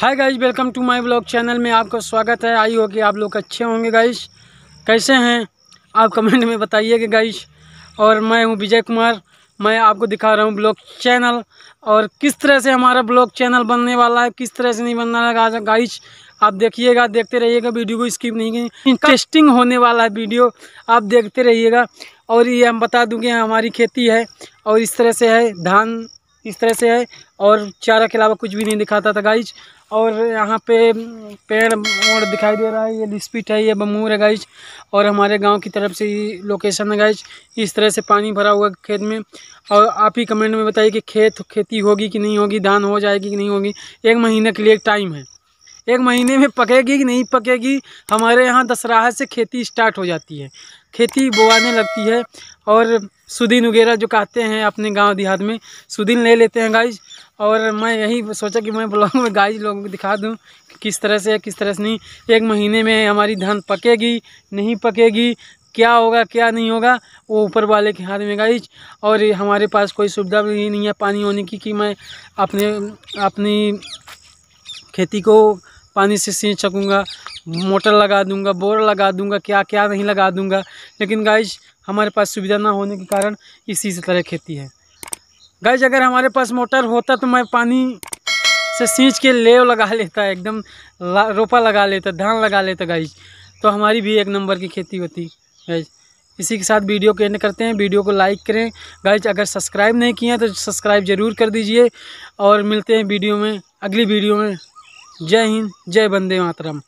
hi guys welcome to my blog channel में आपका स्वागत है आई हो कि आप लोग अच्छे होंगे गाइज कैसे हैं आप कमेंट में बताइएगा गाइज और मैं हूं विजय कुमार मैं आपको दिखा रहा हूं ब्लॉग चैनल और किस तरह से हमारा ब्लॉग चैनल बनने वाला है किस तरह से नहीं बनना है गाइज आप देखिएगा देखते रहिएगा वीडियो को स्किप नहीं करें इंटरेस्टिंग होने वाला है वीडियो आप देखते रहिएगा और ये हम बता दूँगे हमारी खेती है और इस तरह से है धान इस तरह से है और चारा के अलावा कुछ भी नहीं दिखाता था गाइज और यहाँ पे पेड़ और दिखाई दे रहा है ये लिस्पिट है ये बमूर है गाइज और हमारे गांव की तरफ से ही लोकेशन है गाइज इस तरह से पानी भरा हुआ खेत में और आप ही कमेंट में बताइए कि खेत खेती होगी कि नहीं होगी धान हो जाएगी कि नहीं होगी एक महीने के लिए एक टाइम है एक महीने में पकेगी कि नहीं पकेगी हमारे यहाँ दशहरा से खेती स्टार्ट हो जाती है खेती बोवाने लगती है और सुदीन वगैरह जो कहते हैं अपने गांव देहात में सुदीन ले लेते हैं गाइज और मैं यही सोचा कि मैं ब्लॉग में गाइज लोगों को दिखा दूं कि किस तरह से किस तरह से नहीं एक महीने में हमारी धान पकेगी नहीं पकेगी क्या होगा क्या नहीं होगा वो ऊपर वाले के हाथ में गाइज और हमारे पास कोई सुविधा भी नहीं है पानी होने की कि मैं अपने अपनी खेती को पानी से सींच सकूँगा मोटर लगा दूँगा बोर लगा दूँगा क्या क्या नहीं लगा दूँगा लेकिन गाइज हमारे पास सुविधा ना होने के कारण इसी से तरह खेती है गाइज अगर हमारे पास मोटर होता तो मैं पानी से सींच के लेव लगा लेता एकदम रोपा लगा लेता धान लगा लेता गाइज तो हमारी भी एक नंबर की खेती होती गाइज इसी के साथ वीडियो को एंड करते हैं वीडियो को लाइक करें गाइज अगर सब्सक्राइब नहीं किया तो सब्सक्राइब ज़रूर कर दीजिए और मिलते हैं वीडियो में अगली वीडियो में जय हिंद जय बंदे मातरम